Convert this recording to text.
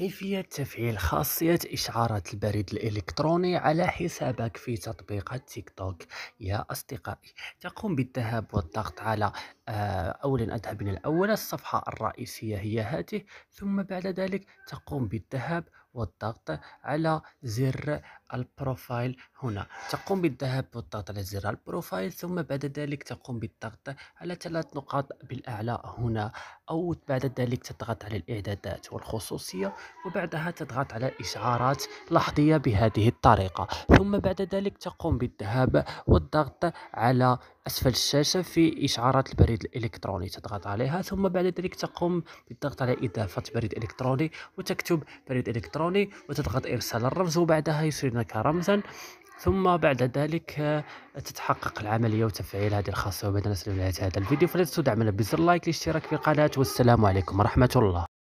كيفية تفعيل خاصية إشعارات البريد الإلكتروني على حسابك في تطبيق تيك توك يا أصدقائي تقوم بالذهاب والضغط على آه، أولا أذهب إلى الأول الصفحة الرئيسية هي هذه ثم بعد ذلك تقوم بالذهاب والضغط على زر البروفايل هنا تقوم بالذهاب والضغط على زر البروفايل ثم بعد ذلك تقوم بالضغط على ثلاث نقاط بالأعلى هنا أو بعد ذلك تضغط على الإعدادات والخصوصية وبعدها تضغط على إشعارات لحظية بهذه الطريقة ثم بعد ذلك تقوم بالذهاب والضغط على أسفل الشاشة في إشعارات البريد الإلكتروني تضغط عليها ثم بعد ذلك تقوم بالضغط على إضافة بريد إلكتروني وتكتب بريد إلكتروني وتضغط إرسال الرمز وبعدها يصير لك رمزا ثم بعد ذلك آه، تتحقق العملية وتفعيل هذه الخاصية وبعد نسلم هذا الفيديو فلا تنسوا دعمنا بزر لايك الاشتراك في القناة والسلام عليكم ورحمة الله